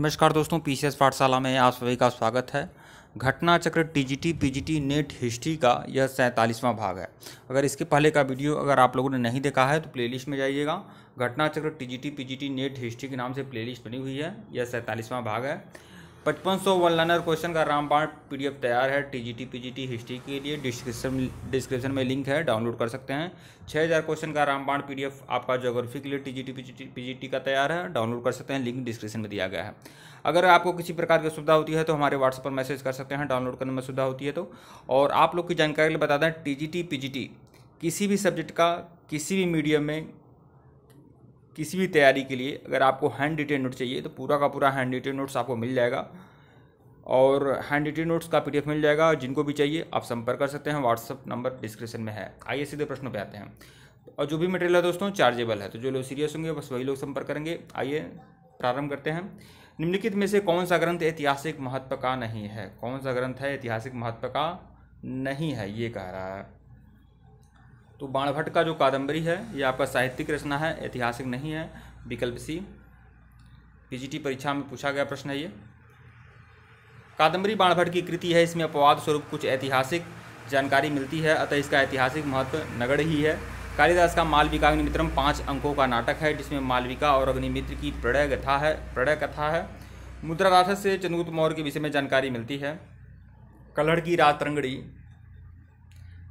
नमस्कार दोस्तों P C पाठशाला में आप सभी का स्वागत है घटना चक्र टीजीटी पीजीटी नेट हिस्ट्री का यह सैंतालीसवां भाग है अगर इसके पहले का वीडियो अगर आप लोगों ने नहीं देखा है तो प्लेलिस्ट में जाइएगा घटना चक्र टीजीटी पीजीटी नेट हिस्ट्री के नाम से प्लेलिस्ट बनी हुई है यह सैंतालीसवां भाग है पचपन सौ वन लाइनर क्वेश्चन का रामबाण पीडीएफ तैयार है टीजीटी पीजीटी हिस्ट्री के लिए डिस्क्रिप्शन डिस्क्रिप्शन में लिंक है डाउनलोड कर सकते हैं छः हज़ार क्वेश्चन का रामबाण पीडीएफ आपका ज्योग्राफी के लिए टीजीटी पीजीटी पीजीटी का तैयार है डाउनलोड कर सकते हैं लिंक डिस्क्रिप्शन में दिया गया है अगर आपको किसी प्रकार की सुविधा होती है तो हमारे व्हाट्सएप पर मैसेज कर सकते हैं डाउनलोड करने में सुविधा होती है तो और आप लोग की जानकारी के लिए बता दें टी जी किसी भी सब्जेक्ट का किसी भी मीडियम में किसी भी तैयारी के लिए अगर आपको हैंड रिटेन नोट चाहिए तो पूरा का पूरा हैंड रिटेन नोट्स आपको मिल जाएगा और हैंड रिटेन नोट्स का पीडीएफ मिल जाएगा जिनको भी चाहिए आप संपर्क कर सकते हैं व्हाट्सअप नंबर डिस्क्रिप्शन में है आइए सीधे प्रश्नों पर आते हैं और जो भी मटेरियल है दोस्तों चार्जेबल है तो जो लोग सीरियस होंगे बस वही लोग संपर्क करेंगे आइए प्रारंभ करते हैं निम्नलिखित में से कौन सा ग्रंथ ऐतिहासिक महत्व का नहीं है कौन सा ग्रंथ है ऐतिहासिक महत्व का नहीं है ये कह रहा है तो बाणभट्ट का जो कादंबरी है ये आपका साहित्यिक रचना है ऐतिहासिक नहीं है विकल्प सी पीजीटी परीक्षा में पूछा गया प्रश्न है ये कादम्बरी बाणभट्ट की कृति है इसमें अपवाद स्वरूप कुछ ऐतिहासिक जानकारी मिलती है अतः इसका ऐतिहासिक महत्व नगण ही है कालिदास का मालविका अग्निमित्रम पाँच अंकों का नाटक है जिसमें मालविका और अग्निमित्र की प्रणय कथा है प्रणय कथा है मुद्रा राठस से चंद्रगुप्त मौर्य के विषय में जानकारी मिलती है कलहड़ की रातरंगड़ी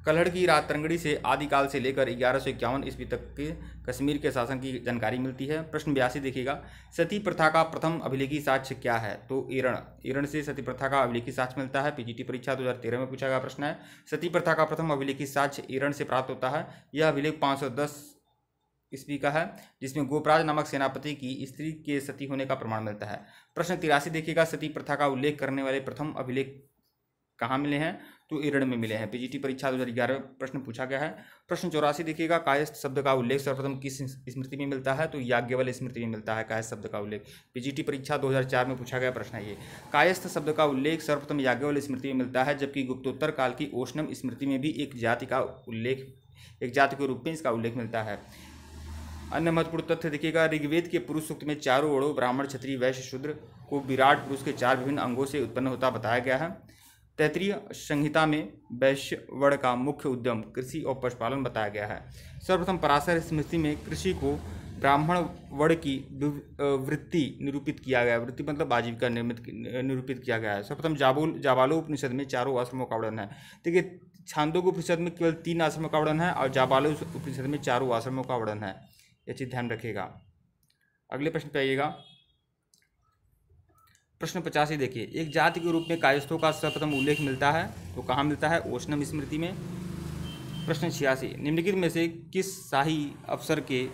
कलहड़ की रात तरंगड़ी से आदिकाल से लेकर ग्यारह सौ इक्यावन ईस्वी तक के कश्मीर के शासन की जानकारी मिलती है प्रश्न बयासी देखिएगा सती प्रथा का प्रथम अभिलेखी साक्ष्य क्या है तो इरण इरण से सती प्रथा का अभिलेखी साक्ष्य मिलता है पीजीटी परीक्षा 2013 में पूछा गया प्रश्न है सती प्रथा का प्रथम अभिलेखी साक्ष्य ईरण से प्राप्त होता है यह अभिलेख पाँच सौ दस ईस्वी का है जिसमें गोपराज नामक सेनापति की स्त्री के सती होने का प्रमाण मिलता है प्रश्न तिरासी देखिएगा सती प्रथा का उल्लेख करने वाले प्रथम अभिलेख कहाँ मिले हैं तो इरण में मिले हैं पीजीटी परीक्षा दो हज़ार में प्रश्न पूछा गया है प्रश्न चौरासी देखिएगा कायस्थ शब्द का उल्लेख सर्वप्रथम किस स्मृति में मिलता है तो याज्ञवल स्मृति में मिलता है कायस्थ शब्द का उल्लेख पीजीटी परीक्षा 2004 में पूछा गया प्रश्न है ये कायस्थ शब्द का उल्लेख सर्वप्रथम याज्ञवल स्मृति में मिलता है जबकि गुप्तोत्तर काल की ओष्णम स्मृति में भी एक जाति का उल्लेख एक जाति के रूप में इसका उल्लेख मिलता है अन्य महत्वपूर्ण तथ्य देखिएगा ऋग्वेद के पुरुष सूक्त में चारों ओड़ों ब्राह्मण क्षत्रिय वैश्य शूद्र को विराट पुरुष के चार विभिन्न अंगों से उत्पन्न होता बताया गया है तैतरीय संहिता में वर्ण का मुख्य उद्यम कृषि और पशुपालन बताया गया है सर्वप्रथम पराशर स्मृति में कृषि को ब्राह्मण वर्ण की वृत्ति निरूपित किया गया वृत्ति मतलब आजीविका निर्मित निरूपित किया गया है सर्वप्रथम जाबुल जाबालो उपनिषद में चारों आश्रमों का वर्णन है देखिए छांदोग उपनिषद में केवल तीन आश्रमों का वर्णन है और जाबालो उपनिषद में चारों आश्रमों का वर्णन है ये चीज़ ध्यान रखिएगा अगले प्रश्न पे आइएगा प्रश्न पचासी देखिए एक जाति के रूप में कायस्थों का सर्वप्रथम उल्लेख मिलता है तो कहाँ मिलता है ओष्णम स्मृति में प्रश्न छियासी निम्नलिखित में से किस शाही अफसर के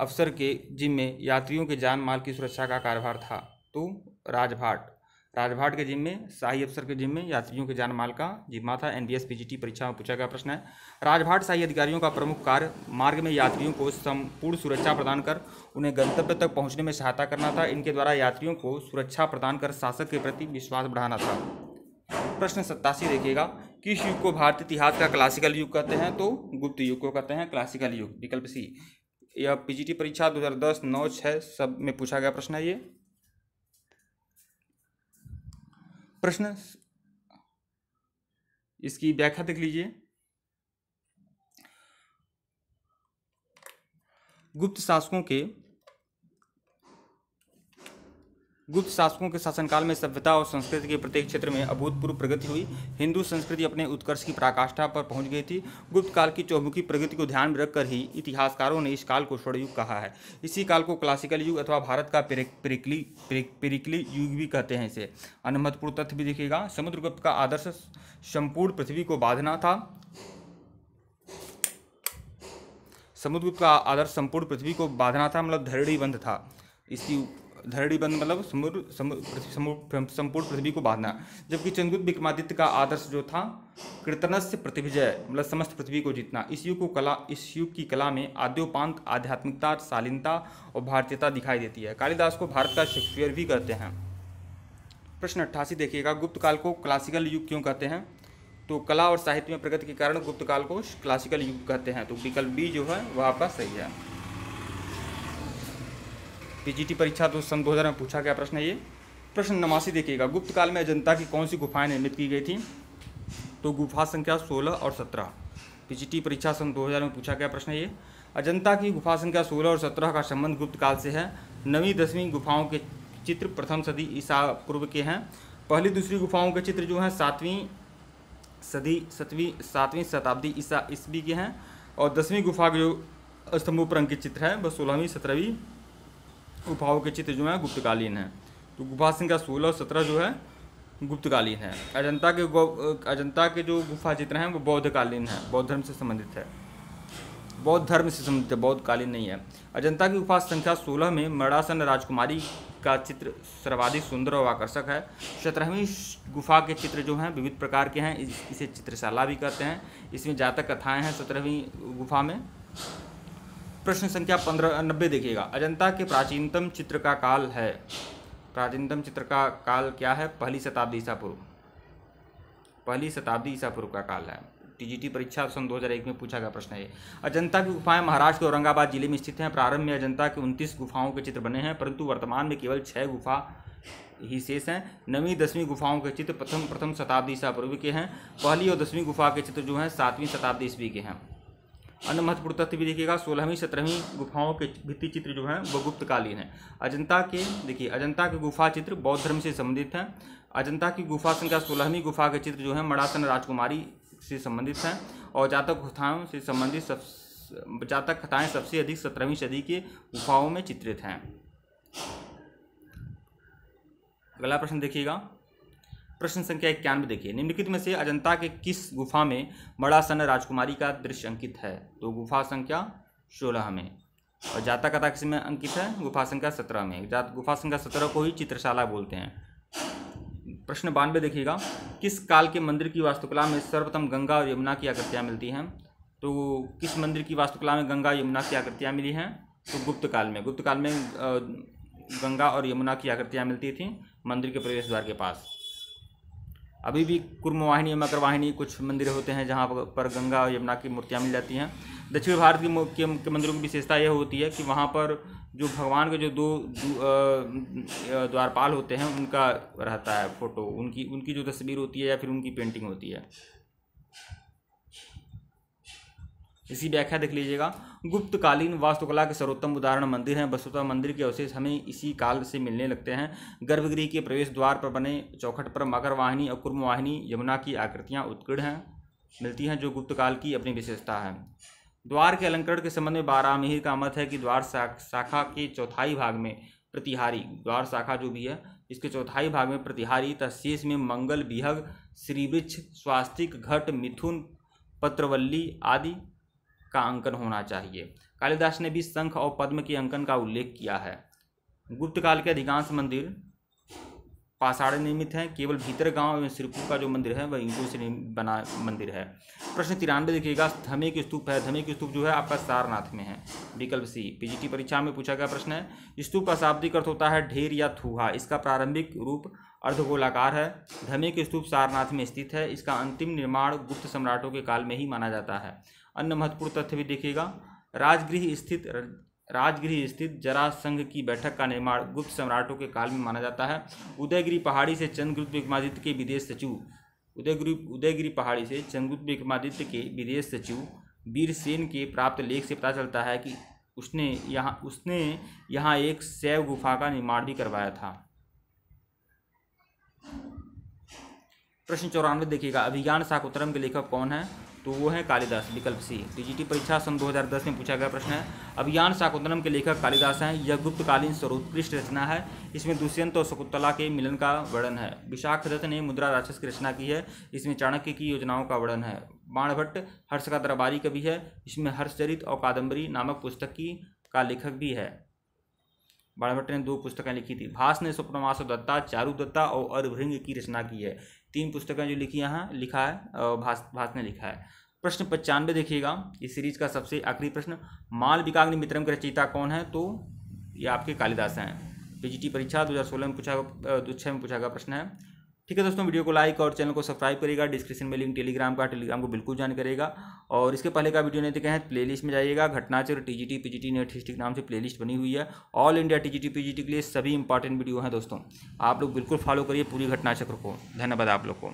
अफसर के जिम्मे यात्रियों के जान माल की सुरक्षा का कारभार था तो राजभाट राजभाट के जिम्मे शाही अफसर के जिम्मे यात्रियों के जानमाल का जिम्मा था एन बी परीक्षा में पूछा गया प्रश्न है राजभाट शाही अधिकारियों का प्रमुख कार्य मार्ग में यात्रियों को संपूर्ण सुरक्षा प्रदान कर उन्हें गंतव्य तक पहुंचने में सहायता करना था इनके द्वारा यात्रियों को सुरक्षा प्रदान कर शासक के प्रति विश्वास बढ़ाना था प्रश्न सत्तासी देखिएगा किस युग को भारतीय इतिहास का क्लासिकल युग कहते हैं तो गुप्त युग को कहते हैं क्लासिकल युग विकल्प सी यह पी परीक्षा दो नौ छः सब में पूछा गया प्रश्न है ये प्रश्न इसकी व्याख्या देख लीजिए गुप्त शासकों के गुप्त शासकों के शासनकाल में सभ्यता और संस्कृति के प्रत्येक क्षेत्र में अभूतपूर्व प्रगति हुई हिंदू संस्कृति अपने उत्कर्ष की पराकाष्ठा पर पहुंच गई थी गुप्त काल की चौमुखी प्रगति को ध्यान में रखकर ही इतिहासकारों ने इस काल को स्वर्णयुग कहा है इसी काल को क्लासिकल युग अथवा भारत का पेरिकली पेरिकली युग भी कहते हैं इसे अनुमतपूर्ण तथ्य भी दिखेगा समुद्रगुप्त का आदर्श संपूर्ण पृथ्वी को बांधना था समुद्रगुप्त का आदर्श संपूर्ण पृथ्वी को बांधना था मतलब धरणी बंध था इसकी धरड़ी बंद मतलब संपूर्ण पृथ्वी को बांधना जबकि चंद्रगुप्त विक्रमादित्य का आदर्श जो था कृतनस्य प्रतिविजय मतलब समस्त पृथ्वी को जीतना इस युग को कला इस युग की कला में आद्योपांत आध्यात्मिकता शालीनता और भारतीयता दिखाई देती है कालिदास को भारत का शेक्सपियर भी कहते हैं प्रश्न अट्ठासी देखिएगा गुप्त काल को क्लासिकल युग क्यों कहते हैं तो कला और साहित्य में प्रगति के कारण गुप्त काल को क्लासिकल युग कहते हैं तो विकल्प बी जो है वह आपका सही है पीजीटी परीक्षा दो सन दो में पूछा गया प्रश्न है ये प्रश्न नमासी देखिएगा गुप्त काल में अजंता की कौन सी गुफाएं निर्मित की गई थी तो गुफा संख्या 16 और 17 पीजीटी परीक्षा सन 2000 में पूछा गया प्रश्न ये अजंता की गुफा संख्या 16 और 17 का संबंध गुप्त काल से है नवीं दसवीं गुफाओं के चित्र प्रथम सदी ईसा पूर्व के हैं पहली दूसरी गुफाओं के चित्र जो हैं सातवीं सदी सतवीं सातवीं शताब्दी ईसा ईस्वी के हैं और दसवीं गुफा के जो स्तंभ पर अंकित चित्र है वह सोलहवीं सत्रहवीं गुफाओं के चित्र जो हैं गुप्तकालीन हैं तो गुफा संख्या सोलह और सत्रह जो है गुप्तकालीन है अजंता के अजंता के जो गुफा चित्र हैं वो बौद्धकालीन है बौद्ध धर्म से संबंधित है बौद्ध धर्म से संबंधित है बौद्धकालीन नहीं है अजंता की गुफा संख्या सोलह में मरासन राजकुमारी का चित्र सर्वाधिक सुंदर और आकर्षक है सत्रहवीं गुफा के चित्र जो हैं विविध प्रकार के हैं इस, इसे चित्रशाला भी कहते हैं इसमें जातक कथाएँ हैं सत्रहवीं गुफा में प्रश्न संख्या पंद्रह नब्बे देखिएगा अजंता के प्राचीनतम चित्र का काल है प्राचीनतम चित्र का काल क्या है पहली शताब्दी ईसा पूर्व पहली शताब्दी ईसा पूर्व का काल है टीजीटी परीक्षा सन 2001 में पूछा गया प्रश्न है अजंता की गुफाएं महाराष्ट्र के औरंगाबाद जिले में स्थित हैं प्रारंभ में अजंता के उनतीस गुफाओं के चित्र बने हैं परंतु वर्तमान में केवल छः गुफा ही शेष हैं नवीं दसवीं गुफाओं के चित्र प्रथम प्रथम शताब्दी ईसा पूर्व के हैं पहली और दसवीं गुफा के चित्र जो हैं सातवीं शताब्दी ईस्वी के हैं अन्य महत्वपूर्ण तथ्य भी देखिएगा सोलहवीं सत्रहवीं गुफाओं के भित्ति चित्र जो हैं वो गुप्तकालीन हैं अजंता के देखिए अजंता के गुफा चित्र बौद्ध धर्म से संबंधित हैं अजंता की गुफा संख्या सोलहवीं गुफा के चित्र जो है मड़ासन राजकुमारी से संबंधित हैं और जातक गुफाओं से संबंधित सब जातक कथाएँ सबसे अधिक सत्रहवीं सदी के गुफाओं में चित्रित हैं अगला प्रश्न देखिएगा प्रश्न संख्या इक्यानवे देखिए निम्नलिखित में से अजंता के किस गुफा में मड़ासन राजकुमारी का दृश्य अंकित है तो गुफा संख्या सोलह में और जाता कथा किस में अंकित है गुफा संख्या सत्रह में जात गुफा संख्या सत्रह को ही चित्रशाला बोलते हैं प्रश्न बानवे देखिएगा किस काल के मंदिर की वास्तुकला में सर्वप्रथम गंगा और यमुना की आकृतियाँ मिलती हैं तो किस मंदिर की वास्तुकला में गंगा यमुना की आकृतियाँ मिली हैं तो गुप्त काल में गुप्त काल में गंगा और यमुना की आकृतियाँ मिलती थी मंदिर के प्रवेश द्वार के पास अभी भी कुर्मवाहिनी मकरवाहिनी कुछ मंदिर होते हैं जहाँ पर गंगा और यमुना की मूर्तियाँ मिल जाती हैं दक्षिण भारत की के मंदिरों की विशेषता यह होती है कि वहाँ पर जो भगवान के जो दो द्वारपाल होते हैं उनका रहता है फोटो उनकी उनकी जो तस्वीर होती है या फिर उनकी पेंटिंग होती है इसी व्याख्या देख लीजिएगा गुप्तकालीन वास्तुकला के सर्वोत्तम उदाहरण मंदिर हैं वसुता मंदिर के अवशेष हमें इसी काल से मिलने लगते हैं गर्भगृह के प्रवेश द्वार पर बने चौखट पर मकर वाहिनी और कुर्म वाहिनी यमुना की आकृतियाँ उत्कृण हैं मिलती हैं जो गुप्तकाल की अपनी विशेषता है द्वार के अलंकरण के संबंध में बारह मिहिर का मत है कि द्वार शाखा के चौथाई भाग में प्रतिहारी द्वार शाखा जो भी है इसके चौथाई भाग में प्रतिहारी तशेष में मंगल बिहग श्रीवृक्ष स्वास्तिक घट मिथुन पत्रवल्ली आदि का अंकन होना चाहिए कालिदास ने भी शंख और पद्म के अंकन का उल्लेख किया है गुप्त काल के अधिकांश मंदिर पाषाण निर्मित हैं केवल भीतर गांव एवं श्रीपुर का जो मंदिर है वह ईंटों से बना मंदिर है प्रश्न तिरानवे देखिएगा धमे के स्तूप है धमे के स्तूप जो है आपका सारनाथ में है विकल्प सी पीजीटी परीक्षा में पूछा गया प्रश्न है स्तूप का शाब्दिक अर्थ होता है ढेर या थूहा इसका प्रारंभिक रूप अर्धगोलाकार है धमे के स्तूप सारनाथ में स्थित है इसका अंतिम निर्माण गुप्त सम्राटों के काल में ही माना जाता है अन्य महत्वपूर्ण तथ्य भी देखिएगा राजगृह स्थित राजगृह स्थित जरासंघ की बैठक का निर्माण गुप्त सम्राटों के काल में माना जाता है उदयगिरी पहाड़ी से चंद्रगुप्त विक्रमादित्य के विदेश सचिव उदयगिरी उदयगिरी पहाड़ी से चंद्रगुप्त विक्रमादित्य के विदेश सचिव वीरसेन के प्राप्त लेख से पता चलता है कि उसने यहाँ उसने यहाँ एक शैव गुफा का निर्माण भी करवाया था प्रश्न चौरानवे देखिएगा अभिज्ञान शाकुतरम के लेखक कौन है तो वो है कालिदास विकल्प सी टीजीटी परीक्षा सन 2010 में पूछा गया प्रश्न है अभियान शाकुंतलम के लेखक कालिदास हैं यह गुप्तकालीन सर्वोत्कृष्ट रचना है इसमें दुष्यंत और शकुंतला के मिलन का वर्णन है विशाख दत्त ने मुद्रा राक्षस की रचना की है इसमें चाणक्य की योजनाओं का वर्णन है बाणभट्ट हर्ष का दरबारी कवि है इसमें हर्षचरित और कादम्बरी नामक पुस्तक की का लेखक भी है बाणभट्ट ने दो पुस्तकें लिखी थी भास ने स्वप्रमासव दत्ता चारू दत्ता और अर्भृंग की रचना की है तीन पुस्तकें जो लिखी यहाँ लिखा है भास भास ने लिखा है प्रश्न पचानवे देखिएगा इस सीरीज का सबसे आखिरी प्रश्न माल विकाग्नि मित्रम के रचयिता कौन है तो ये आपके कालिदास हैं पीजीटी परीक्षा दो में पूछा छः में पूछा गया प्रश्न है ठीक है दोस्तों वीडियो को लाइक और चैनल को सब्सक्राइब करेगा डिस्क्रिप्शन में लिंक टेलीग्राम का टेलीग्राम को बिल्कुल ज्वाइन करेगा और इसके पहले का वीडियो नहीं देखा प्ले प्लेलिस्ट में जाइएगा घटनाचर टीजीटी पीजीटी नेट हिस्ट्री के नाम से प्लेलिस्ट बनी हुई है ऑल इंडिया टीजीटी पीजीटी के लिए सभी इंपॉर्टेंट वीडियो हैं दोस्तों आप लोग बिल्कुल फॉलो करिए पूरी घटनाचक्र को धन्यवाद आप लोग को